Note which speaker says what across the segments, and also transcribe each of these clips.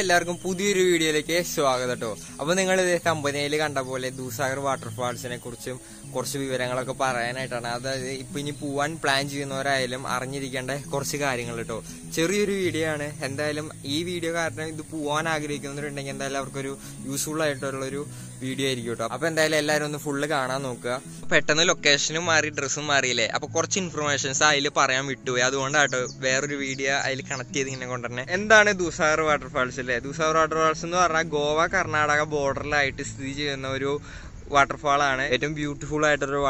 Speaker 1: എല്ലാവർക്കും പുതിയൊരു വീഡിയോയിലേക്ക് സ്വാഗതം കേട്ടോ അപ്പൊ നിങ്ങൾ കമ്പനിയിൽ കണ്ട പോലെ ദൂസാഗർ വാട്ടർഫാൾസിനെ കുറിച്ചും കുറച്ച് വിവരങ്ങളൊക്കെ പറയാനായിട്ടാണ് അതായത് ഇപ്പൊ ഇനി പോവാൻ പ്ലാൻ ചെയ്യുന്നവരായാലും അറിഞ്ഞിരിക്കേണ്ട കുറച്ച് കാര്യങ്ങൾ കേട്ടോ ചെറിയൊരു വീഡിയോ ആണ് എന്തായാലും ഈ വീഡിയോ കാരണം ഇത് പോവാൻ ആഗ്രഹിക്കുന്നവരുണ്ടെങ്കിൽ എന്തായാലും അവർക്കൊരു യൂസ്ഫുൾ ആയിട്ടുള്ളൊരു വീഡിയോ ആയിരിക്കും കേട്ടോ അപ്പൊ എന്തായാലും എല്ലാവരും ഒന്ന് ഫുള്ള് കാണാൻ നോക്കുക പെട്ടെന്ന് ലൊക്കേഷനും മാറി ഡ്രസ്സും മാറിയില്ലേ അപ്പൊ കുറച്ച് ഇൻഫർമേഷൻസ് അതിൽ പറയാൻ വിട്ടുപോയി അതുകൊണ്ടാട്ടോ വേറൊരു വീഡിയോ അതിൽ കണക്ട് ചെയ്ത് ഇങ്ങനെ കൊണ്ടുവരണേ എന്താണ് ദൂസാർ വാട്ടർഫാൾസ് അല്ലേ ദൂസാർ വാട്ടർഫാൾസ് എന്ന് പറഞ്ഞാൽ ഗോവ കർണാടക ബോർഡറിലായിട്ട് സ്ഥിതി ചെയ്യുന്ന ഒരു വാട്ടർഫാൾ ആണ് ഏറ്റവും ബ്യൂട്ടിഫുൾ ആയിട്ടൊരു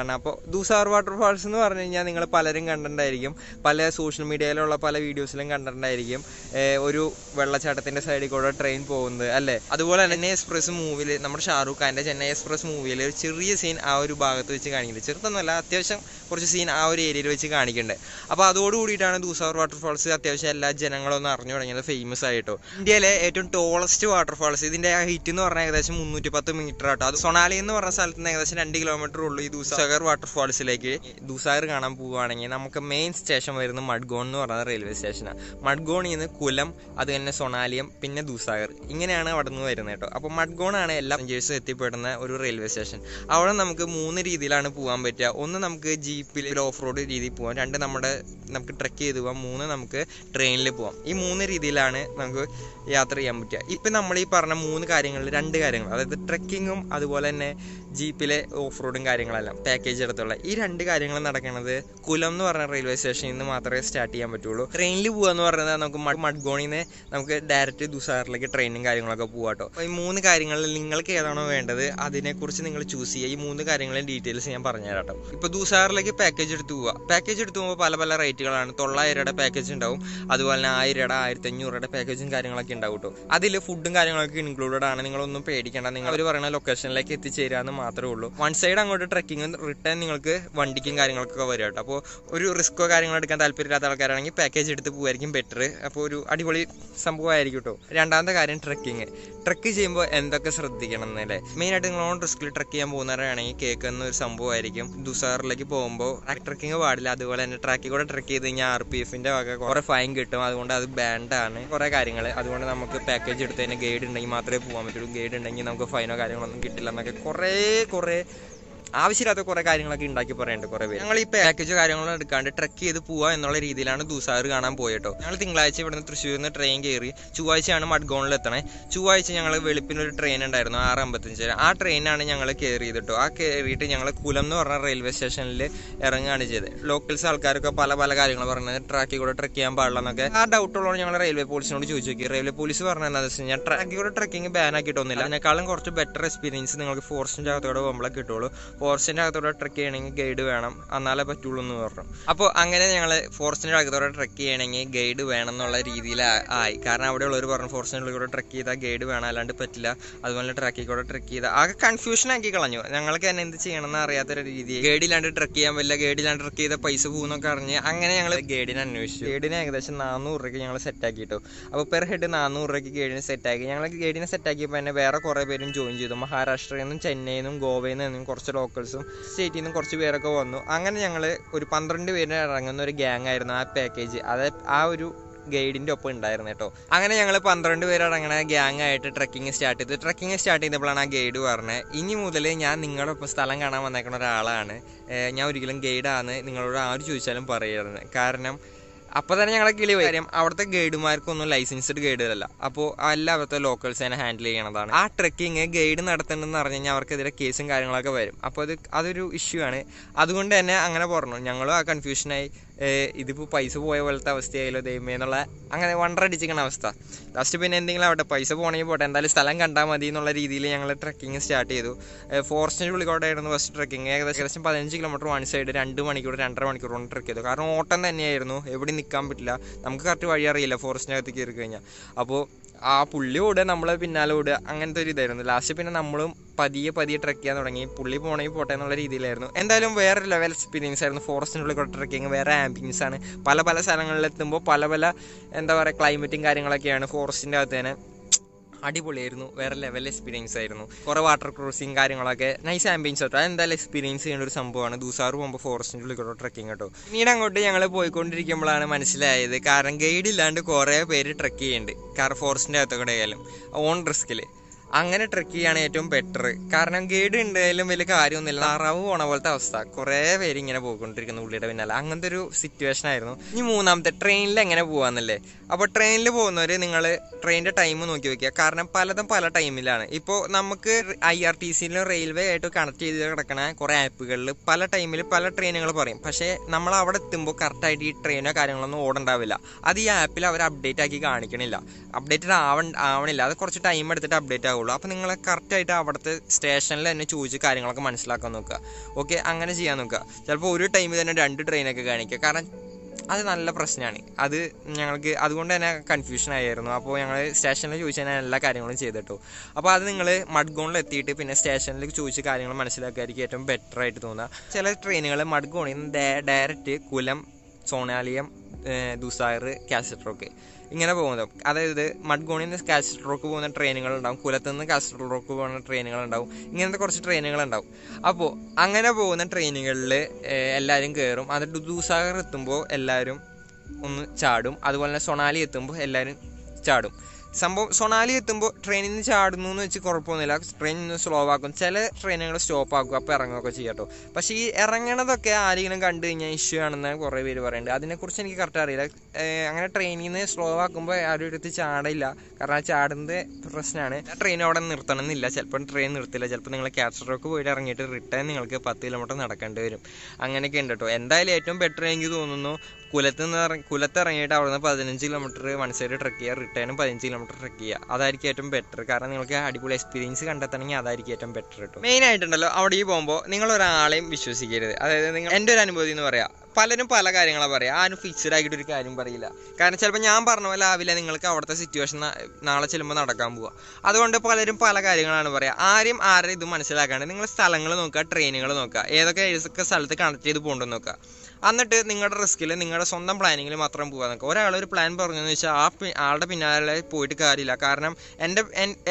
Speaker 1: ആണ് അപ്പോൾ ദൂസാർ വാട്ടർഫാൾസ് എന്ന് പറഞ്ഞു കഴിഞ്ഞാൽ നിങ്ങൾ പലരും കണ്ടിട്ടുണ്ടായിരിക്കും പല സോഷ്യൽ മീഡിയയിലുള്ള പല വീഡിയോസിലും കണ്ടിട്ടുണ്ടായിരിക്കും ഒരു വെള്ളച്ചാട്ടത്തിൻ്റെ സൈഡിൽ കൂടെ ട്രെയിൻ പോകുന്നത് അല്ലേ അതുപോലെ ചെന്നൈ എക്സ്പ്രസ് മൂവിയിൽ നമ്മുടെ ഷാറൂഖ് ഖാൻ്റെ ചെന്നൈ എക്സ്പ്രസ് മൂവിയിൽ ഒരു ചെറിയ സീൻ ആ ഒരു ഭാഗത്ത് വെച്ച് കാണിക്കുന്നുണ്ട് ചെറുതൊന്നുമല്ല അത്യാവശ്യം കുറച്ച് സീൻ ആ ഒരു ഏരിയയിൽ വെച്ച് കാണിക്കുന്നുണ്ട് അപ്പോൾ അതോടുകൂടിയിട്ടാണ് ദൂസാർ വാട്ടർഫാൾസ് അത്യാവശ്യം എല്ലാ ജനങ്ങളൊന്നും അറിഞ്ഞു തുടങ്ങിയത് ഫേമസ് ആയിട്ടോ ഇന്ത്യയിലെ ഏറ്റവും ടോളസ്റ്റ് വാട്ടർഫാൾസ് ഇതിൻ്റെ ഹൈറ്റ് എന്ന് പറഞ്ഞാൽ ഏകദേശം മുന്നൂറ്റി പത്ത് മീറ്റർ ആട്ടോ അത് സൊണാൽ മണാലി എന്ന് പറഞ്ഞ സ്ഥലത്ത് നിന്ന് ഏകദേശം രണ്ട് കിലോമീറ്റർ ഉള്ളൂ ഈ ദൂസാഗർ വാട്ടർഫാൾസിലേക്ക് ദൂസാഗർ കാണാൻ പോവുകയാണെങ്കിൽ നമുക്ക് മെയിൻ സ്റ്റേഷൻ വരുന്നത് മഡ്ഗോൺ എന്ന് പറയുന്ന റെയിൽവേ സ്റ്റേഷനാണ് മഡ്ഗോണിൽ നിന്ന് കുലം അത് തന്നെ സൊണാലിയം പിന്നെ ദൂസാഗർ ഇങ്ങനെയാണ് അവിടെ നിന്ന് വരുന്നത് കേട്ടോ അപ്പോൾ മഡ്ഗോണാണ് എല്ലാ പാസഞ്ചേഴ്സും എത്തിപ്പെടുന്ന ഒരു റെയിൽവേ സ്റ്റേഷൻ അവിടെ നമുക്ക് മൂന്ന് രീതിയിലാണ് പോകാൻ പറ്റുക ഒന്ന് നമുക്ക് ജീപ്പിൽ ഓഫ് റോഡ് രീതിയിൽ പോകാം രണ്ട് നമ്മുടെ നമുക്ക് ട്രെക്ക് ചെയ്ത് പോകാം മൂന്ന് നമുക്ക് ട്രെയിനിൽ പോകാം ഈ മൂന്ന് രീതിയിലാണ് നമുക്ക് യാത്ര ചെയ്യാൻ പറ്റുക ഇപ്പം നമ്മൾ ഈ പറഞ്ഞ മൂന്ന് കാര്യങ്ങളിൽ രണ്ട് കാര്യങ്ങൾ അതായത് ട്രെക്കിങ്ങും അതുപോലെ ने ജീപ്പിലെ ഓഫ് റോഡും കാര്യങ്ങളെല്ലാം പാക്കേജ് എടുത്തുള്ള ഈ രണ്ട് കാര്യങ്ങൾ നടക്കുന്നത് കുലം എന്ന് പറഞ്ഞ റെയിൽവേ സ്റ്റേഷനിൽ നിന്ന് മാത്രമേ സ്റ്റാർട്ട് ചെയ്യാൻ പറ്റുള്ളൂ ട്രെയിനിൽ പോകുക എന്ന് പറയുന്നത് നമുക്ക് മഡ്ഗോണിൽ നിന്ന് നമുക്ക് ഡയറക്റ്റ് ദുസാറിലേക്ക് ട്രെയിനും കാര്യങ്ങളൊക്കെ പോകാട്ടോ അപ്പോൾ ഈ മൂന്ന് കാര്യങ്ങളിൽ നിങ്ങൾക്ക് ഏതാണോ വേണ്ടത് അതിനെക്കുറിച്ച് നിങ്ങൾ ചൂസ് ചെയ്യുക ഈ മൂന്ന് കാര്യങ്ങളും ഡീറ്റെയിൽസ് ഞാൻ പറഞ്ഞുതരാം കേട്ടോ ഇപ്പോൾ ദുസാറിലേക്ക് പാക്കേജ് എടുത്ത് പോവുക പാക്കേജ് എടുത്ത് പോകുമ്പോൾ പല പല റേറ്റുകളാണ് തൊള്ളായിരം രൂപയുടെ പാക്കേജ് ഉണ്ടാവും അതുപോലെ തന്നെ ആയിരം രൂപ ആയിരത്തി അഞ്ഞൂറ് രൂപയുടെ പാക്കേജും കാര്യങ്ങളൊക്കെ ഉണ്ടാവും കേട്ടോ അതിൽ ഫുഡും കാര്യങ്ങളൊക്കെ ഇൻക്ലൂഡഡ് ആണ് നിങ്ങളൊന്നും പേടിക്കേണ്ട നിങ്ങൾ അവർ പറയുന്ന ലൊക്കേഷനിലേക്ക് എത്തിച്ചേരാന്ന് മാത്രമേ ഉള്ളൂ വൺ സൈഡ് അങ്ങോട്ട് ട്രക്കിങ്ങും റിട്ടേൺ നിങ്ങൾക്ക് വണ്ടിക്കും കാര്യങ്ങൾക്കൊക്കെ വരും കേട്ടോ അപ്പോൾ ഒരു റിസ്ക്കോ കാര്യങ്ങളോ എടുക്കാൻ താല്പര്യമില്ലാത്ത ആൾക്കാരാണെങ്കിൽ പാക്കേജ് എടുത്ത് പോകുമായിരിക്കും ബെറ്റർ അപ്പോൾ ഒരു അടിപൊളി സംഭവമായിരിക്കും കേട്ടോ രണ്ടാമത്തെ കാര്യം ട്രക്കിങ് ട്രക്ക് ചെയ്യുമ്പോൾ എന്തൊക്കെ ശ്രദ്ധിക്കണം എന്നല്ലേ മെയിനായിട്ട് നിങ്ങൾ ഓൺ റിസ്കിൽ ട്രക്ക് ചെയ്യാൻ പോകുന്നവരാണെങ്കിൽ കേൾക്കുന്ന ഒരു സംഭവമായിരിക്കും ദുസാറിലേക്ക് പോകുമ്പോൾ ട്രക്കിങ് പാടില്ല അതുപോലെ തന്നെ ട്രാക്കിൽ കൂടെ ട്രക്ക് ചെയ്ത് കഴിഞ്ഞാൽ ആർ പി എഫിൻ്റെ വക കുറേ ഫൈൻ കിട്ടും അതുകൊണ്ട് അത് ബാൻഡാണ് കുറേ കാര്യങ്ങൾ അതുകൊണ്ട് നമുക്ക് പാക്കേജ് തന്നെ ഗൈഡ് ഉണ്ടെങ്കിൽ മാത്രമേ പോകാൻ പറ്റുള്ളൂ ഗൈഡ് ഉണ്ടെങ്കിൽ നമുക്ക് ഫൈനോ കാര്യങ്ങളൊന്നും കിട്ടില്ല എന്നൊക്കെ കുറേ Corre ആവശ്യമില്ലാത്ത കുറേ കാര്യങ്ങളൊക്കെ ഉണ്ടാക്കി പറയുന്നുണ്ട് കുറേ പേര് ഞങ്ങൾ ഈ പാക്കേജ് കാര്യങ്ങളും എടുക്കാണ്ട് ട്രക്ക് ചെയ്ത് പോവാ എന്നുള്ള രീതിയിലാണ് ദൂസാർ കാണാൻ പോയിട്ടോ ഞങ്ങൾ തിങ്കളാഴ്ച ഇവിടുന്ന് തൃശ്ശൂരിൽ നിന്ന് ട്രെയിൻ കയറി ചൊവ്വാഴ്ചയാണ് മഡ്ഗോണിൽ എത്തണേ ചൊവ്വാഴ്ച ഞങ്ങൾ വെളുപ്പിനൊരു ട്രെയിൻ ഉണ്ടായിരുന്നു ആറ് അമ്പത്തഞ്ച് ആ ട്രെയിനാണ് ഞങ്ങൾ കയറി ചെയ്തിട്ടോ ആ കയറിയിട്ട് ഞങ്ങൾ കുലം എന്ന് പറഞ്ഞ റെയിൽവേ സ്റ്റേഷനിൽ ഇറങ്ങുകയാണ് ചെയ്തത് ലോക്കൽസ് ആൾക്കാരൊക്കെ പല പല കാര്യങ്ങൾ പറഞ്ഞത് ട്രാക്കിൽ കൂടെ ട്രക്ക് ചെയ്യാൻ പാടില്ല എന്നൊക്കെ ആ ഉള്ളതുകൊണ്ട് ഞങ്ങൾ റെയിൽവേ പോലീസിനോട് ചോദിച്ചു നോക്കി റെയിൽവേ പോലീസ് പറഞ്ഞാൽ എന്താണെന്ന് വെച്ച് കഴിഞ്ഞാൽ ട്രാക്കിൽ കൂടെ ട്രക്കിങ് ബാൻ ആക്കിയിട്ടൊന്നുമില്ല അതിനേക്കാളും കുറച്ച് ബെറ്റർ എക്സ്പീരിയൻസ് നിങ്ങൾക്ക് ഫോറസ്റ്റിൻ്റെ അകത്തോടെ പോകുമ്പോഴേ കിട്ടുള്ളൂ ഫോറസ്റ്റിന്റെ അകത്തോടെ ട്രെക്ക് ചെയ്യണമെങ്കിൽ ഗൈഡ് വേണം എന്നാലേ പറ്റുള്ളൂ എന്ന് പറഞ്ഞു അപ്പോൾ അങ്ങനെ ഞങ്ങൾ ഫോറസ്റ്റിന്റെ അകത്തോടെ ട്രെക്ക് ചെയ്യണമെങ്കിൽ ഗൈഡ് വേണം എന്നുള്ള രീതിയിൽ ആയി കാരണം അവിടെ ഉള്ളവർ പറഞ്ഞു ഫോറസ്റ്റിന്റെ കൂടെ ട്രെക്ക് ചെയ്താൽ ഗൈഡ് വേണം അല്ലാണ്ട് പറ്റില്ല അതുപോലെ ട്രക്കിൽ കൂടെ ട്രെക്ക് ചെയ്താൽ ആകെ കൺഫ്യൂഷൻ ആക്കി കളഞ്ഞു ഞങ്ങൾക്ക് തന്നെ എന്ത് ചെയ്യണമെന്ന് അറിയാത്തൊരു രീതി ഗൈഡിലാണ്ട് ട്രെക്ക് ചെയ്യാൻ പറ്റില്ല ഗൈഡിലാണ്ട് ട്രെക്ക് ചെയ്താൽ പൈസ പോകുന്നൊക്കെ അറിഞ്ഞ് അങ്ങനെ ഞങ്ങൾ ഗൈഡിനെ അന്വേഷിച്ചു ഗൈഡിന് ഏകദേശം നാനൂറ് രൂപയ്ക്ക് ഞങ്ങൾ സെറ്റാക്കി കേട്ടോ അപ്പോൾ പെർ ഹെഡ് നാനൂറ് രൂപയ്ക്ക് ഗൈഡിനെ സെറ്റാക്കി ഞങ്ങൾ ഗൈഡിനെ സെറ്റാക്കിയപ്പോൾ തന്നെ വേറെ കുറേ പേരും ജോയിൻ ചെയ്തു മഹാരാഷ്ട്രയിൽ നിന്നും ചെന്നൈയിൽ നിന്നും ഗോവയിൽ നിന്നും കുറച്ച് ലോക്കൽസും സ്റ്റേറ്റിൽ നിന്നും കുറച്ച് പേരൊക്കെ വന്നു അങ്ങനെ ഞങ്ങൾ ഒരു പന്ത്രണ്ട് പേരിന് ഇറങ്ങുന്ന ഒരു ഗ്യാങ് ആയിരുന്നു ആ പാക്കേജ് അത് ആ ഒരു ഗൈഡിൻ്റെ ഒപ്പം ഉണ്ടായിരുന്നു കേട്ടോ അങ്ങനെ ഞങ്ങൾ പന്ത്രണ്ട് ഇറങ്ങണ ഗ്യാങ് ആയിട്ട് ട്രക്കിംഗ് സ്റ്റാർട്ട് ചെയ്തു ട്രക്കിംഗ് സ്റ്റാർട്ട് ചെയ്തപ്പോഴാണ് ആ ഗൈഡ് പറഞ്ഞത് ഇനി മുതൽ ഞാൻ നിങ്ങളുടെ ഒപ്പം സ്ഥലം കാണാൻ വന്നേക്കുന്ന ഒരാളാണ് ഞാൻ ഒരിക്കലും ഗൈഡാണ് നിങ്ങളോട് ആര് ചോദിച്ചാലും പറയുന്നത് കാരണം അപ്പൊ തന്നെ ഞങ്ങളെ കിളി കാര്യം അവിടുത്തെ ഗൈഡുമാർക്കൊന്നും ലൈസൻസ്ഡ് ഗൈഡുകളല്ല അപ്പോൾ എല്ലാം അവിടുത്തെ തന്നെ ഹാൻഡിൽ ചെയ്യണതാണ് ആ ട്രക്കിങ് ഗൈഡ് നടത്തേണ്ടതെന്ന് പറഞ്ഞു കഴിഞ്ഞാൽ അവർക്കെതിരെ കേസും കാര്യങ്ങളൊക്കെ വരും അപ്പൊ അത് അതൊരു ഇഷ്യൂ ആണ് അതുകൊണ്ട് തന്നെ അങ്ങനെ പറഞ്ഞു ഞങ്ങളും ആ കൺഫ്യൂഷനായി ഇതിപ്പോ പൈസ പോയ പോലത്തെ അവസ്ഥയായാലോ ദൈവമേ എന്നുള്ള അങ്ങനെ അടിച്ചിരിക്കുന്ന അവസ്ഥ ലാസ്റ്റ് പിന്നെ എന്തെങ്കിലും അവിടെ പൈസ പോകണമെങ്കിൽ പോട്ടെ എന്തായാലും സ്ഥലം കണ്ടാൽ മതി എന്നുള്ള രീതിയിൽ ഞങ്ങൾ ട്രക്കിങ് സ്റ്റാർട്ട് ചെയ്തു ഫോറസ്റ്റിൻ്റെ ആയിരുന്നു ഫസ്റ്റ് ട്രക്കിങ് ഏകദേശം പതിനഞ്ച് കിലോമീറ്റർ വൺ സൈഡ് രണ്ട് മണിക്കൂർ രണ്ടര മണിക്കൂർ കൊണ്ട് ട്രക്ക് ചെയ്തു കാരണം ഓട്ടം തന്നെയായിരുന്നു എവിടെ നിൽക്കാൻ പറ്റില്ല നമുക്ക് കറക്റ്റ് വഴി അറിയില്ല ഫോറസ്റ്റിനകത്ത് കയറി കഴിഞ്ഞാൽ അപ്പോൾ ആ പുള്ളി ഓടുക നമ്മളെ പിന്നാലെ ഓടുക അങ്ങനത്തെ ഒരു ഇതായിരുന്നു ലാസ്റ്റ് പിന്നെ നമ്മളും പതിയെ പതിയെ ട്രക്ക് ചെയ്യാൻ തുടങ്ങി പുള്ളി പോണേ പോട്ടെ എന്നുള്ള രീതിയിലായിരുന്നു എന്തായാലും വേറെ ലെവൽ എക്സ്പീരിയൻസ് ആയിരുന്നു ഫോറസ്റ്റിനുള്ളിൽ കൂടെ ട്രക്കിങ് വേറെ ആംബിയൻസ് ആണ് പല പല സ്ഥലങ്ങളിലെത്തുമ്പോൾ പല പല എന്താ പറയുക ക്ലൈമറ്റും കാര്യങ്ങളൊക്കെയാണ് ഫോറസ്റ്റിൻ്റെ അകത്ത് തന്നെ അടിപൊളിയായിരുന്നു വേറെ ലെവൽ എക്സ്പീരിയൻസ് ആയിരുന്നു കുറേ വാട്ടർ ക്രോസിങ് കാര്യങ്ങളൊക്കെ നൈസ് ആംബിയൻസ് കേട്ടോ എന്തായാലും എക്സ്പീരിയൻസ് ചെയ്യേണ്ട ഒരു സംഭവമാണ് ദൂസാറ് പോകുമ്പോൾ ഫോറസ്റ്റിൻ്റെ ഉള്ളിൽ കൂടെ ട്രക്കിംഗ് കേട്ടോ പിന്നീട് അങ്ങോട്ട് ഞങ്ങൾ പോയിക്കൊണ്ടിരിക്കുമ്പോഴാണ് മനസ്സിലായത് കാരണം ഗൈഡ് ഇല്ലാണ്ട് കുറേ പേര് ട്രക്ക് ചെയ്യുന്നുണ്ട് കാരണം ഫോറസ്റ്റിൻ്റെ അകത്തൊക്കെ ആയാലും ഓൺ റിസ്കിൽ അങ്ങനെ ട്രെക്ക് ചെയ്യാണ് ഏറ്റവും ബെറ്റർ കാരണം ഗൈഡ് ഉണ്ടായാലും വലിയ കാര്യമൊന്നുമില്ല അറവ് പോണ പോലത്തെ അവസ്ഥ കുറേ പേര് ഇങ്ങനെ പോയിക്കൊണ്ടിരിക്കുന്നു പുള്ളിയുടെ പിന്നാലെ അങ്ങനത്തെ ഒരു സിറ്റുവേഷൻ ആയിരുന്നു ഇനി മൂന്നാമത്തെ ട്രെയിനിൽ എങ്ങനെ പോവാന്നല്ലേ അപ്പോൾ ട്രെയിനിൽ പോകുന്നവര് നിങ്ങൾ ട്രെയിനിന്റെ ടൈം നോക്കി വെക്കുക കാരണം പലതും പല ടൈമിലാണ് ഇപ്പോൾ നമുക്ക് ഐ ആർ ടി സിയിലും റെയിൽവേ ആയിട്ട് കണക്ട് ചെയ്ത് കിടക്കണ കുറേ ആപ്പുകളിൽ പല ടൈമിൽ പല ട്രെയിനുകൾ പറയും പക്ഷേ നമ്മൾ അവിടെ എത്തുമ്പോൾ കറക്റ്റായിട്ട് ഈ ട്രെയിനോ കാര്യങ്ങളൊന്നും ഓടണ്ടാവില്ല അത് ഈ ആപ്പിൽ അവർ അപ്ഡേറ്റ് ആക്കി കാണിക്കണില്ല അപ്ഡേറ്റഡ് ആവൺ ആവണില്ല അത് കുറച്ച് ടൈം എടുത്തിട്ട് അപ്ഡേറ്റ് ആവും ഉണ്ടാവുള്ളൂ അപ്പോൾ നിങ്ങൾ കറക്റ്റായിട്ട് അവിടുത്തെ സ്റ്റേഷനിൽ തന്നെ ചോദിച്ച് കാര്യങ്ങളൊക്കെ മനസ്സിലാക്കാൻ നോക്കുക ഓക്കെ അങ്ങനെ ചെയ്യാൻ നോക്കുക ചിലപ്പോൾ ഒരു ടൈമിൽ തന്നെ രണ്ട് ട്രെയിനൊക്കെ കാണിക്കുക കാരണം അത് നല്ല പ്രശ്നമാണ് അത് ഞങ്ങൾക്ക് അതുകൊണ്ട് തന്നെ കൺഫ്യൂഷൻ ആയിരുന്നു അപ്പോൾ ഞങ്ങൾ സ്റ്റേഷനിൽ ചോദിച്ച് കഴിഞ്ഞാൽ എല്ലാ കാര്യങ്ങളും ചെയ്തിട്ടു അപ്പോൾ അത് നിങ്ങൾ മഡ്ഗോണിൽ എത്തിയിട്ട് പിന്നെ സ്റ്റേഷനിൽ ചോദിച്ച് കാര്യങ്ങൾ മനസ്സിലാക്കായിരിക്കും ഏറ്റവും ബെറ്റർ ആയിട്ട് തോന്നുക ചില ട്രെയിനുകൾ മഡ്ഗോണിൽ നിന്ന് ഡയറക്റ്റ് കുലം സോണാലിയം ദുസാർ കാസറ്റ്രോക്ക് ഇങ്ങനെ പോകുന്നത് അതായത് മഡ്ഗോണിൽ നിന്ന് കാസറ്റ്രോക്ക് പോകുന്ന ട്രെയിനുകൾ ഉണ്ടാവും കുലത്തു നിന്ന് കാസറ്റ്രോക്ക് പോകുന്ന ട്രെയിനുകൾ ഉണ്ടാവും ഇങ്ങനത്തെ കുറച്ച് ട്രെയിനുകൾ ഉണ്ടാവും അപ്പോൾ അങ്ങനെ പോകുന്ന ട്രെയിനുകളിൽ എല്ലാവരും കയറും എന്നിട്ട് ദുസാഗർ എത്തുമ്പോൾ എല്ലാവരും ഒന്ന് ചാടും അതുപോലെ തന്നെ സൊണാലി എത്തുമ്പോൾ എല്ലാവരും ചാടും സംഭവം സൊണാലി എത്തുമ്പോൾ ട്രെയിനിൽ നിന്ന് ചാടുന്നു എന്ന് വെച്ച് കുഴപ്പമൊന്നുമില്ല ട്രെയിൻ ഒന്ന് സ്ലോ ആക്കും ചില ട്രെയിനുകൾ സ്റ്റോപ്പ് ആക്കും അപ്പോൾ ഇറങ്ങുകയൊക്കെ ചെയ്യാം കേട്ടോ പക്ഷേ ഈ ഇറങ്ങണതൊക്കെ ആരെങ്കിലും കണ്ടു കഴിഞ്ഞാൽ ഇഷ്യൂ ആണെന്ന് കുറേ പേര് പറയുന്നുണ്ട് അതിനെക്കുറിച്ച് എനിക്ക് കറക്റ്റ് അറിയില്ല അങ്ങനെ ട്രെയിനിൽ നിന്ന് സ്ലോ ആക്കുമ്പോൾ ആരും എടുത്ത് ചാടില്ല കാരണം ചാടുന്നത് പ്രശ്നമാണ് ട്രെയിൻ അവിടെ നിർത്തണം എന്നില്ല ചിലപ്പോൾ ട്രെയിൻ നിർത്തില്ല ചിലപ്പോൾ നിങ്ങൾ ക്യാപ്സറൊക്കെ പോയിട്ട് ഇറങ്ങിയിട്ട് റിട്ടേൺ നിങ്ങൾക്ക് പത്ത് കിലോമീറ്റർ നടക്കേണ്ടി വരും അങ്ങനെയൊക്കെ ഉണ്ട് കേട്ടോ എന്തായാലും ഏറ്റവും ബെറ്റർ എനിക്ക് തോന്നുന്നു കുലത്ത് നിന്ന് കുലത്തിറങ്ങിയിട്ട് അവിടെ നിന്ന് പതിനഞ്ച് കിലോമീറ്റർ വൺ സൈഡ് ട്രക്ക് ചെയ്യുക റിട്ടേണും പതിനഞ്ച് കിലോമീറ്റർ ട്രക്ക് ചെയ്യുക അതായിരിക്കും ഏറ്റവും ബെറ്റർ കാരണം നിങ്ങൾക്ക് അടിപൊളി എക്സ്പീരിയൻസ് കണ്ടെത്തണമെങ്കിൽ അതായിരിക്കും ഏറ്റവും ബെറ്റർ കിട്ടും മെയിൻ ആയിട്ടുണ്ടല്ലോ അവിടെ ഈ പോകുമ്പോൾ നിങ്ങൾ ഒരാളെയും വിശ്വസിക്കരുത് അതായത് നിങ്ങൾ എൻ്റെ ഒരു അനുഭൂതി എന്ന് പറയാം പലരും പല കാര്യങ്ങളാണ് പറയുക ആരും ഫിക്സഡ് ആയിട്ട് ഒരു കാര്യം പറയില്ല കാരണം ചിലപ്പോൾ ഞാൻ പറഞ്ഞ പോലെ ആവില്ല നിങ്ങൾക്ക് അവിടുത്തെ സിറ്റുവേഷൻ നാളെ ചെല്ലുമ്പോൾ നടക്കാൻ പോവുക അതുകൊണ്ട് പലരും പല കാര്യങ്ങളാണ് പറയുക ആരും ആരുടെ ഇത് മനസ്സിലാക്കാണ്ട് നിങ്ങൾ സ്ഥലങ്ങൾ നോക്കുക ട്രെയിനുകൾ നോക്കുക ഏതൊക്കെ ഏതൊക്കെ സ്ഥലത്ത് കണക്ട് ചെയ്ത് പോകണ്ടെന്ന് നോക്കുക എന്നിട്ട് നിങ്ങളുടെ റിസ്കിൽ നിങ്ങളുടെ സ്വന്തം പ്ലാനിങ്ങിൽ മാത്രം പോകാൻ നോക്കുക ഒരാളൊരു പ്ലാൻ പറഞ്ഞതെന്ന് വെച്ചാൽ ആ ആളുടെ പിന്നാലെ പോയിട്ട് കാര്യമില്ല കാരണം എൻ്റെ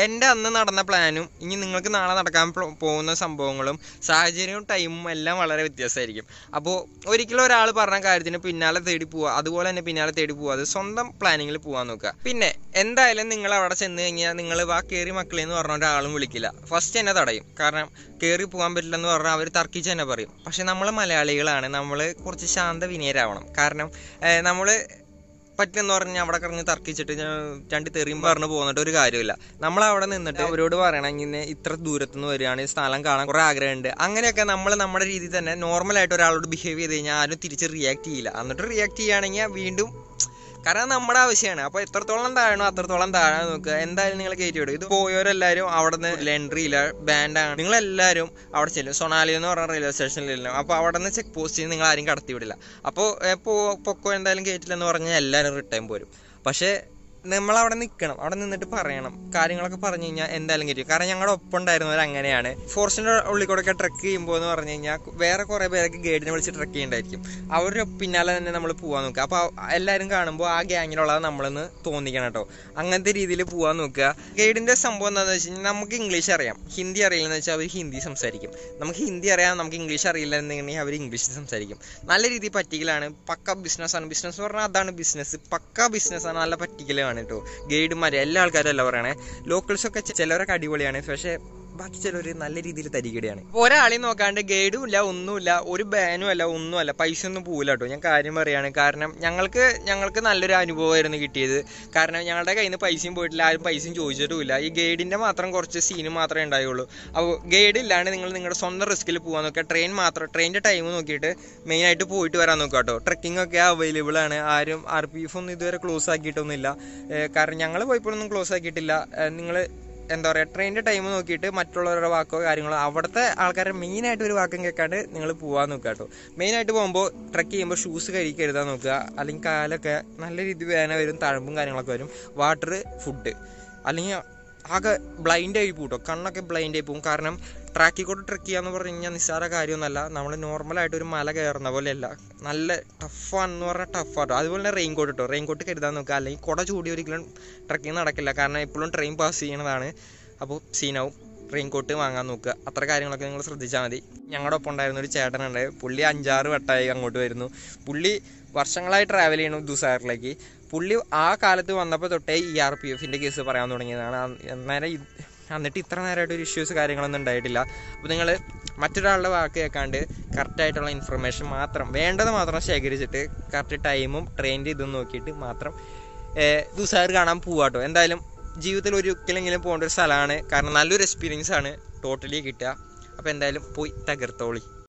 Speaker 1: എൻ്റെ അന്ന് നടന്ന പ്ലാനും ഇനി നിങ്ങൾക്ക് നാളെ നടക്കാൻ പോകുന്ന സംഭവങ്ങളും സാഹചര്യവും ടൈമും എല്ലാം വളരെ വ്യത്യാസമായിരിക്കും അപ്പോൾ ഒരിക്കലും ഒരാൾ പറഞ്ഞ കാര്യത്തിന് പിന്നാലെ തേടി പോവുക അതുപോലെ തന്നെ പിന്നാലെ തേടി പോവുക അത് സ്വന്തം പ്ലാനിങ്ങിൽ പോവാൻ നോക്കുക പിന്നെ എന്തായാലും നിങ്ങൾ അവിടെ ചെന്ന് കഴിഞ്ഞാൽ നിങ്ങൾ വാ കയറി മക്കളെ എന്ന് പറഞ്ഞ ഒരാളും വിളിക്കില്ല ഫസ്റ്റ് തന്നെ തടയും കാരണം കയറി പോകാൻ പറ്റില്ലെന്ന് പറഞ്ഞാൽ അവർ തർക്കിച്ച് തന്നെ പറയും പക്ഷെ നമ്മൾ മലയാളികളാണ് നമ്മൾ കുറച്ച് ശാന്ത വിനയരാവണം കാരണം നമ്മൾ എന്ന് പറഞ്ഞാൽ അവിടെ കറങ്ങി തർക്കിച്ചിട്ട് ഞാൻ തെറിയും പറഞ്ഞു പോകുന്നിട്ട് ഒരു കാര്യമില്ല നമ്മൾ അവിടെ നിന്നിട്ട് അവരോട് പറയണമെങ്കിൽ ഇത്ര ദൂരത്തുനിന്ന് വരികയാണ് ഈ സ്ഥലം കാണാൻ കുറെ ആഗ്രഹമുണ്ട് അങ്ങനെയൊക്കെ നമ്മൾ നമ്മുടെ രീതിയിൽ തന്നെ നോർമലായിട്ട് ഒരാളോട് ബിഹേവ് ചെയ്ത് കഴിഞ്ഞാൽ ആരും തിരിച്ച് റിയാക്ട് ചെയ്യില്ല എന്നിട്ട് റിയാക്ട് ചെയ്യുകയാണെങ്കിൽ വീണ്ടും കാരണം നമ്മുടെ ആവശ്യമാണ് അപ്പോൾ എത്രത്തോളം താഴണോ അത്രത്തോളം താഴാൻ നോക്കുക എന്തായാലും നിങ്ങൾ കയറ്റി വിടും ഇത് പോയവരെല്ലാവരും അവിടെ നിന്ന് ലെൻട്രിയില ബാൻഡാണ് എല്ലാവരും അവിടെ ചെല്ലും സൊണാലി എന്ന് പറഞ്ഞ റെയിൽവേ സ്റ്റേഷനിൽ ചെല്ലും അപ്പോൾ അവിടെ നിന്ന് ചെക്ക് ചെയ്ത് നിങ്ങൾ ആരും കടത്തിവിടില്ല അപ്പോൾ പൊക്കോ എന്തായാലും കയറ്റില്ലെന്ന് പറഞ്ഞാൽ എല്ലാവരും റിട്ടേൺ പോരും പക്ഷേ നമ്മൾ അവിടെ നിൽക്കണം അവിടെ നിന്നിട്ട് പറയണം കാര്യങ്ങളൊക്കെ പറഞ്ഞു കഴിഞ്ഞാൽ എന്തായാലും കിട്ടും കാരണം ഞങ്ങളുടെ ഒപ്പം ഉണ്ടായിരുന്നവർ അങ്ങനെയാണ് ഫോറസ്റ്റിന്റെ ഉള്ളിൽ കൂടെയൊക്കെ ട്രക്ക് ചെയ്യുമ്പോൾ എന്ന് പറഞ്ഞു കഴിഞ്ഞാൽ വേറെ കുറേ പേരൊക്കെ ഗൈഡിനെ വിളിച്ച് ട്രക്ക് ചെയ്യണ്ടായിരിക്കും അവരുടെ പിന്നാലെ തന്നെ നമ്മൾ പോവാൻ നോക്കുക അപ്പോൾ എല്ലാവരും കാണുമ്പോൾ ആ ഗ്യാങ്ങിലുള്ളത് നമ്മളെന്ന് തോന്നിക്കണം കേട്ടോ അങ്ങനത്തെ രീതിയിൽ പോവാൻ നോക്കുക ഗൈഡിന്റെ സംഭവം എന്താണെന്ന് വെച്ച് കഴിഞ്ഞാൽ നമുക്ക് ഇംഗ്ലീഷ് അറിയാം ഹിന്ദി അറിയില്ലെന്ന് വെച്ചാൽ അവർ ഹിന്ദി സംസാരിക്കും നമുക്ക് ഹിന്ദി അറിയാം നമുക്ക് ഇംഗ്ലീഷ് അറിയില്ല എന്നുണ്ടെങ്കിൽ അവർ ഇംഗ്ലീഷ് സംസാരിക്കും നല്ല രീതിയിൽ പറ്റിക്കലാണ് പക്ക ആണ് ബിസിനസ് പറഞ്ഞാൽ അതാണ് ബിസിനസ് പക്ക ആണ് നല്ല പറ്റിക്കലാണ് കേട്ടോ ഗൈഡുമാർ എല്ലാ ആൾക്കാരും അല്ല പറയണേ ലോക്കൽസൊക്കെ ചിലവരൊക്കെ അടിപൊളിയാണ് പക്ഷേ ബാക്കി ചിലർ നല്ല രീതിയിൽ തരികിടയാണ് ഒരാളെയും നോക്കാണ്ട് ഗൈഡും ഇല്ല ഒന്നുമില്ല ഒരു ബാനും അല്ല അല്ല പൈസ ഒന്നും പോകില്ല കേട്ടോ ഞാൻ കാര്യം പറയാണ് കാരണം ഞങ്ങൾക്ക് ഞങ്ങൾക്ക് നല്ലൊരു അനുഭവമായിരുന്നു കിട്ടിയത് കാരണം ഞങ്ങളുടെ കയ്യിൽ നിന്ന് പൈസയും പോയിട്ടില്ല ആരും പൈസയും ചോദിച്ചിട്ടുമില്ല ഈ ഗൈഡിൻ്റെ മാത്രം കുറച്ച് സീനും മാത്രമേ ഉണ്ടായുള്ളൂ അപ്പോൾ ഗൈഡ് ഇല്ലാണ്ട് നിങ്ങൾ നിങ്ങളുടെ സ്വന്തം റിസ്കിൽ പോകാൻ നോക്കുക ട്രെയിൻ മാത്രം ട്രെയിനിൻ്റെ ടൈം നോക്കിയിട്ട് മെയിനായിട്ട് പോയിട്ട് വരാൻ നോക്കുക കേട്ടോ ട്രക്കിംഗ് ഒക്കെ അവൈലബിൾ ആണ് ആരും ആർ പി എഫ് ഒന്നും ഇതുവരെ ക്ലോസ് ആക്കിയിട്ടൊന്നുമില്ല കാരണം ഞങ്ങൾ പോയപ്പോഴൊന്നും ക്ലോസ് ആക്കിയിട്ടില്ല നിങ്ങൾ എന്താ പറയുക ട്രെയിനിൻ്റെ ടൈം നോക്കിയിട്ട് മറ്റുള്ളവരുടെ വാക്കോ കാര്യങ്ങളോ അവിടുത്തെ ആൾക്കാരെ മെയിനായിട്ട് ഒരു വാക്കും കേൾക്കാണ്ട് നിങ്ങൾ പോകാൻ നോക്കുക കേട്ടോ മെയിനായിട്ട് പോകുമ്പോൾ ട്രക്ക് ചെയ്യുമ്പോൾ ഷൂസ് കഴുകി എഴുതാൻ നോക്കുക അല്ലെങ്കിൽ കാലൊക്കെ നല്ല രീതിയിൽ വേദന വരും തഴമ്പും കാര്യങ്ങളൊക്കെ വരും വാട്ടർ ഫുഡ് അല്ലെങ്കിൽ ആകെ ആയി പോകും കണ്ണൊക്കെ ബ്ലൈൻഡ് ആയി പോകും കാരണം ട്രാക്കിൽ കൂടെ ട്രക്ക് ചെയ്യാന്ന് പറഞ്ഞു കഴിഞ്ഞാൽ നിസ്സാര കാര്യമൊന്നുമല്ല നമ്മൾ നോർമലായിട്ട് ഒരു മല കയറുന്ന പോലെയല്ല നല്ല ടഫാണെന്ന് പറഞ്ഞാൽ ടഫാട്ടോ അതുപോലെ തന്നെ റെയിൻ കോട്ട് ഇട്ടോ റെയിൻ കോട്ട് കരുതാൻ നോക്കുക അല്ലെങ്കിൽ കുട ചൂടി ഒരിക്കലും ട്രക്കിങ് നടക്കില്ല കാരണം ഇപ്പോഴും ട്രെയിൻ പാസ് ചെയ്യണതാണ് അപ്പോൾ സീനാവും റെയിൻ കോട്ട് വാങ്ങാൻ നോക്കുക അത്ര കാര്യങ്ങളൊക്കെ നിങ്ങൾ ശ്രദ്ധിച്ചാൽ മതി ഞങ്ങളുടെ ഒപ്പം ഉണ്ടായിരുന്ന ഒരു ചേട്ടനുണ്ട് പുള്ളി അഞ്ചാറ് വട്ടമായി അങ്ങോട്ട് വരുന്നു പുള്ളി വർഷങ്ങളായി ട്രാവൽ ചെയ്യണം ദുസാറിലേക്ക് പുള്ളി ആ കാലത്ത് വന്നപ്പോൾ തൊട്ടേ ഇ ആർ പി എഫിൻ്റെ കേസ് പറയാൻ തുടങ്ങിയതാണ് അന്നേരം എന്നിട്ട് ഇത്ര നേരമായിട്ട് ഒരു ഇഷ്യൂസ് കാര്യങ്ങളൊന്നും ഉണ്ടായിട്ടില്ല അപ്പോൾ നിങ്ങൾ മറ്റൊരാളുടെ വാക്ക് കേൾക്കാണ്ട് കറക്റ്റായിട്ടുള്ള ഇൻഫർമേഷൻ മാത്രം വേണ്ടത് മാത്രം ശേഖരിച്ചിട്ട് കറക്റ്റ് ടൈമും ട്രെയിൻ്റെ ഇതും നോക്കിയിട്ട് മാത്രം ദിവസമായിട്ട് കാണാൻ പോവാട്ടോ എന്തായാലും ജീവിതത്തിൽ ഒരിക്കലെങ്കിലും പോകേണ്ട ഒരു സ്ഥലമാണ് കാരണം നല്ലൊരു എക്സ്പീരിയൻസ് ആണ് ടോട്ടലി കിട്ടുക അപ്പോൾ എന്തായാലും പോയി തകർത്തോളി